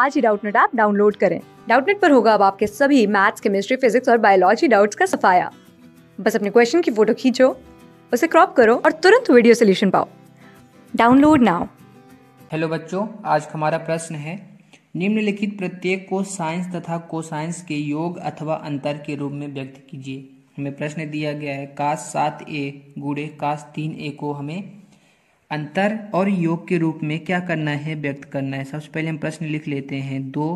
आज ही Doubtnut app download करें डाउटनेट पर होगा अब आपके सभी मैथ्स केमिस्ट्री फिजिक्स और बायोलॉजी डाउट्स का सफाया बस अपने क्वेश्चन की फोटो खींचो उसे क्रॉप करो और तुरंत वीडियो सोल्यूशन पाओ डाउनलोड नाउ हेलो बच्चों आज हमारा प्रश्न है निम्नलिखित प्रत्येक को साइंस तथा को साइंस के योग अथवा अंतर के रूप में व्यक्त कीजिए हमें प्रश्न दिया गया है काश सात ए गुड़े काश तीन ए को हमें अंतर और योग के रूप में क्या करना है व्यक्त करना है सबसे पहले हम प्रश्न लिख लेते हैं दो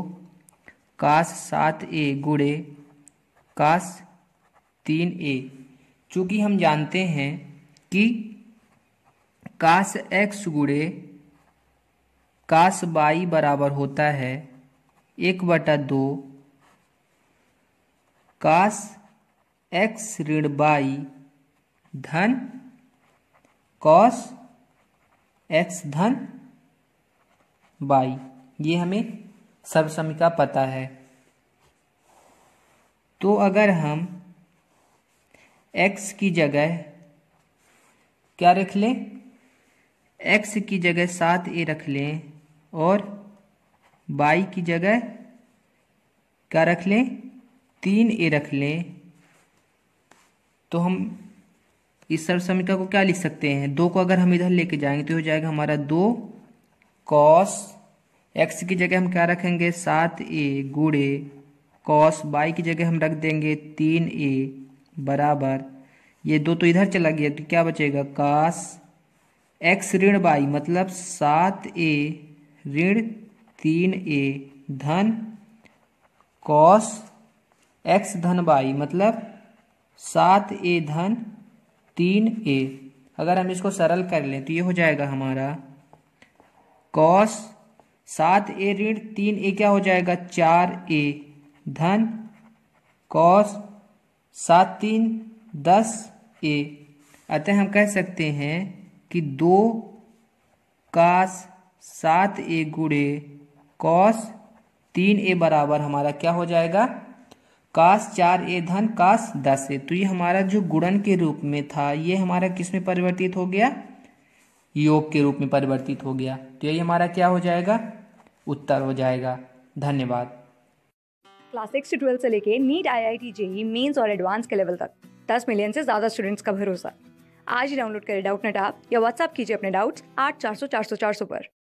काश सात ए गुड़े काश तीन ए चूँकि हम जानते हैं कि काश एक्स गुड़े काश बाई बराबर होता है एक बटा दो काश एक्स ऋण बाई धन कॉस एक्स धन बाई ये हमें का पता है तो अगर हम एक्स की जगह क्या रख लें एक्स की जगह सात ए रख लें और बाई की जगह क्या रख लें तीन ए रख लें तो हम इस सर्व समीकरण को क्या लिख सकते हैं दो को अगर हम इधर लेके जाएंगे तो हो जाएगा हमारा दो कॉस एक्स की जगह हम क्या रखेंगे सात ए गुड़े कॉस बाई की जगह हम रख देंगे तीन ए बराबर ये दो तो इधर चला गया तो क्या बचेगा कास एक्स ऋण बाई मतलब सात ए ऋण तीन ए धन कॉस एक्स धन बाई मतलब सात ए धन तीन ए अगर हम इसको सरल कर लें तो ये हो जाएगा हमारा कॉस सात ए ऋण तीन ए क्या हो जाएगा चार ए धन कॉस सात तीन दस ए अतः हम कह सकते हैं कि दो कास सात ए गुड़े कॉस तीन ए बराबर हमारा क्या हो जाएगा कास चार ए धन कास दस ए तो ये हमारा जो गुणन के रूप में था ये हमारा किस में परिवर्तित हो गया योग के रूप में परिवर्तित हो गया तो यही हमारा क्या हो जाएगा उत्तर हो जाएगा धन्यवाद क्लास सिक्स से ट्वेल्थ से लेके NEET I I T JEE mains और एडवांस के लेवल तक दस मिलियन से ज़्यादा स्टूडेंट्स का भरोसा आज ही डाउनलोड करें डाउट नेट आप या व्हाट्सअप कीजिए अपने डाउट्स आठ चार सौ चार सौ चार सौ पर